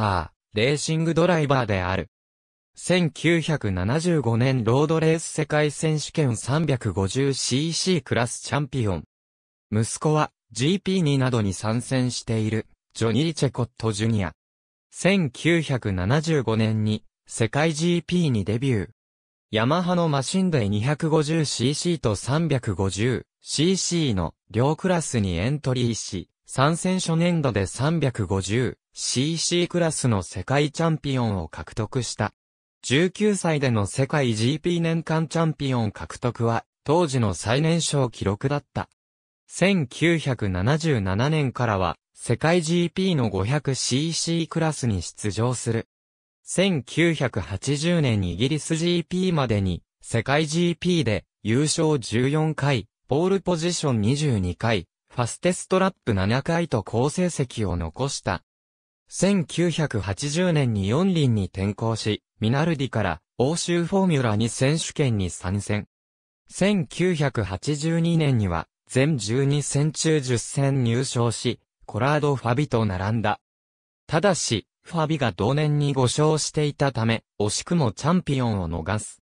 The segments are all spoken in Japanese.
ター、レーシングドライバーである。1975年ロードレース世界選手権 350cc クラスチャンピオン。息子は GP2 などに参戦しているジョニー・チェコット・ジュニア。1975年に世界 GP にデビュー。ヤマハのマシンで 250cc と 350cc の両クラスにエントリーし、参戦初年度で 350cc クラスの世界チャンピオンを獲得した。19歳での世界 GP 年間チャンピオン獲得は、当時の最年少記録だった。1977年からは、世界 GP の 500cc クラスに出場する。1980年イギリス GP までに、世界 GP で優勝14回、ポールポジション22回、ファステストラップ7回と好成績を残した。1980年に四輪に転向し、ミナルディから欧州フォーミュラに選手権に参戦。1982年には全12戦中10戦入賞し、コラード・ファビと並んだ。ただし、ファビが同年に5勝していたため、惜しくもチャンピオンを逃す。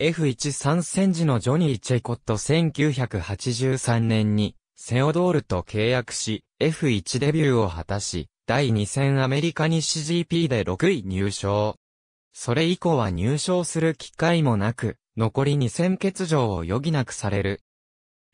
F1 参戦時のジョニー・チェコット1983年にセオドールと契約し、F1 デビューを果たし、第2戦アメリカ西 GP で6位入賞。それ以降は入賞する機会もなく、残り2戦欠場を余儀なくされる。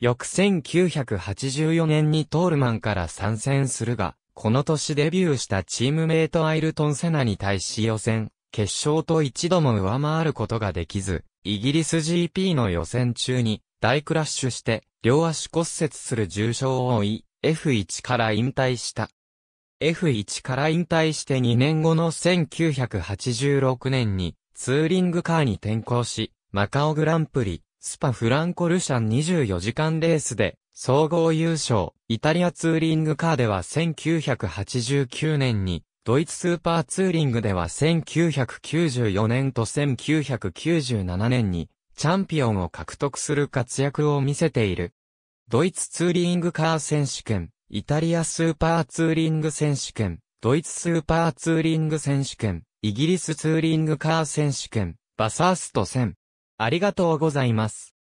翌1984年にトールマンから参戦するが、この年デビューしたチームメイトアイルトン・セナに対し予選、決勝と一度も上回ることができず、イギリス GP の予選中に大クラッシュして、両足骨折する重傷を負い、F1 から引退した。F1 から引退して2年後の1986年にツーリングカーに転向し、マカオグランプリ、スパフランコルシャン24時間レースで総合優勝、イタリアツーリングカーでは1989年に、ドイツスーパーツーリングでは1994年と1997年にチャンピオンを獲得する活躍を見せている。ドイツツーリングカー選手権、イタリアスーパーツーリング選手権、ドイツスーパーツーリング選手権、イギリスツーリングカー選手権、バサースト1000。ありがとうございます。